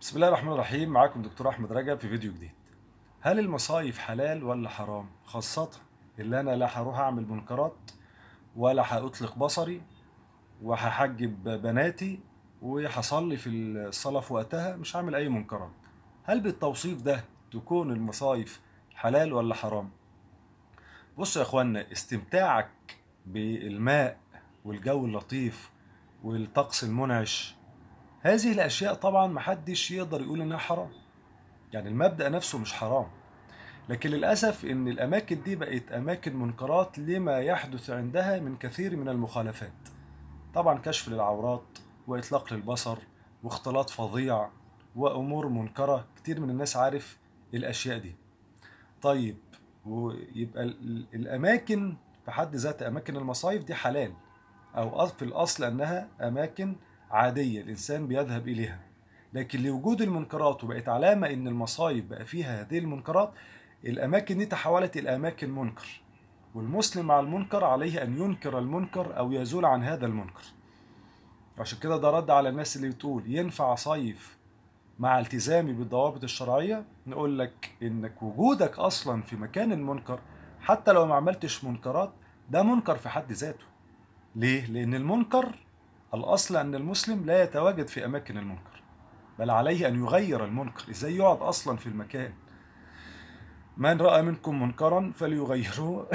بسم الله الرحمن الرحيم معاكم دكتور احمد رجب في فيديو جديد هل المصايف حلال ولا حرام خاصة اللي انا لا هروح اعمل منكرات ولا هأطلق بصري وهحجب بناتي وهصلي في الصلاة في وقتها مش هعمل اي منكرات هل بالتوصيف ده تكون المصايف حلال ولا حرام بصوا يا اخوانا استمتاعك بالماء والجو اللطيف والطقس المنعش هذه الأشياء طبعا محدش يقدر يقول إنها حرام يعني المبدأ نفسه مش حرام لكن للأسف إن الأماكن دي بقت أماكن منكرات لما يحدث عندها من كثير من المخالفات طبعا كشف للعورات وإطلاق للبصر واختلاط فظيع وأمور منكرة كتير من الناس عارف الأشياء دي طيب ويبقى الأماكن في حد ذات أماكن المصايف دي حلال أو في الأصل أنها أماكن عادية الإنسان بيذهب إليها لكن لوجود المنكرات وبقت علامة إن المصايب بقى فيها هذه المنكرات الأماكن دي تحولت إلى أماكن منكر والمسلم مع المنكر عليه أن ينكر المنكر أو يزول عن هذا المنكر عشان كده ده رد على الناس اللي بتقول ينفع صيف مع التزامي بالضوابط الشرعية نقول لك إنك وجودك أصلا في مكان المنكر حتى لو ما عملتش منكرات ده منكر في حد ذاته ليه؟ لأن المنكر الأصل أن المسلم لا يتواجد في أماكن المنكر بل عليه أن يغير المنكر إزاي يقعد أصلا في المكان من رأى منكم منكرا فليغيره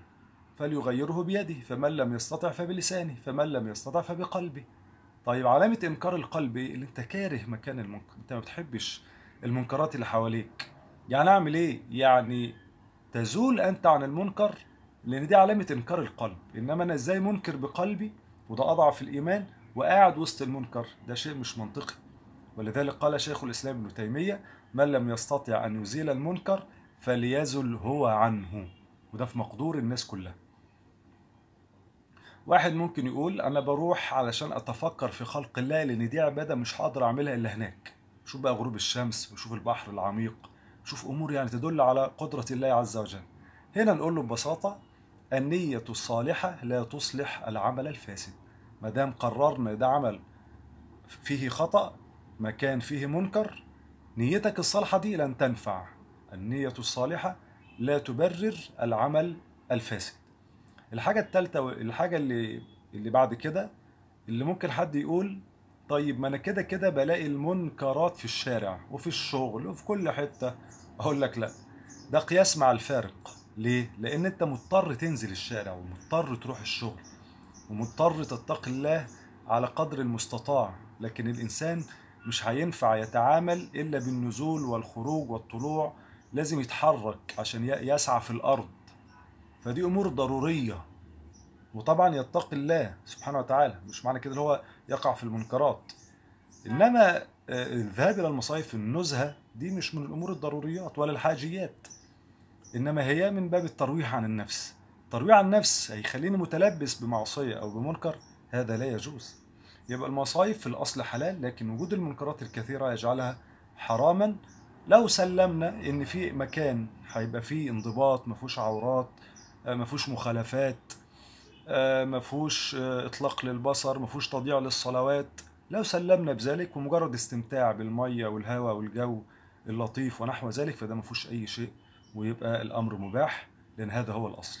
فليغيره بيده فمن لم يستطع فبلسانه فمن لم يستطع فبقلبه طيب علامة إنكار القلب إيه؟ اللي أنت كاره مكان المنكر أنت ما بتحبش المنكرات اللي حواليك يعني أعمل إيه؟ يعني تزول أنت عن المنكر لأن دي علامة إنكار القلب إنما أنا إزاي منكر بقلبي وده أضعف الإيمان وقاعد وسط المنكر ده شيء مش منطقي ولذلك قال شيخ الإسلام ابن تيمية من لم يستطع أن يزيل المنكر فليزل هو عنه وده في مقدور الناس كلها واحد ممكن يقول أنا بروح علشان أتفكر في خلق الله لأن دي عبادة مش هقدر أعملها إلا هناك شوف بقى غروب الشمس وشوف البحر العميق شوف أمور يعني تدل على قدرة الله عز وجل هنا نقول له ببساطة النية الصالحة لا تصلح العمل الفاسد ما دام قررنا ده عمل فيه خطأ مكان فيه منكر نيتك الصالحة دي لن تنفع النية الصالحة لا تبرر العمل الفاسد الحاجة الثالثة الحاجة اللي اللي بعد كده اللي ممكن حد يقول طيب ما انا كده كده بلاقي المنكرات في الشارع وفي الشغل وفي كل حتة اقول لك لا ده قياس مع الفارق ليه؟ لأن أنت مضطر تنزل الشارع ومضطر تروح الشغل ومضطر تتقي الله على قدر المستطاع لكن الإنسان مش هينفع يتعامل إلا بالنزول والخروج والطلوع لازم يتحرك عشان يسعى في الأرض فدي أمور ضرورية وطبعا يتقي الله سبحانه وتعالى مش معنى كده هو يقع في المنكرات إنما آه، الذهاب إلى المصايف النزهة دي مش من الأمور الضروريات ولا الحاجيات إنما هي من باب الترويح عن النفس ترويع النفس هيخليني متلبس بمعصية أو بمنكر هذا لا يجوز يبقى المصايف في الأصل حلال لكن وجود المنكرات الكثيرة يجعلها حراما لو سلمنا إن في مكان هيبقى فيه انضباط مفهوش عورات آه، مفهوش مخالفات آه، مفهوش آه، إطلاق للبصر مفهوش تضييع للصلوات لو سلمنا بذلك ومجرد استمتاع بالمية والهواء والجو اللطيف ونحو ذلك فده مفهوش أي شيء ويبقى الأمر مباح لأن هذا هو الأصل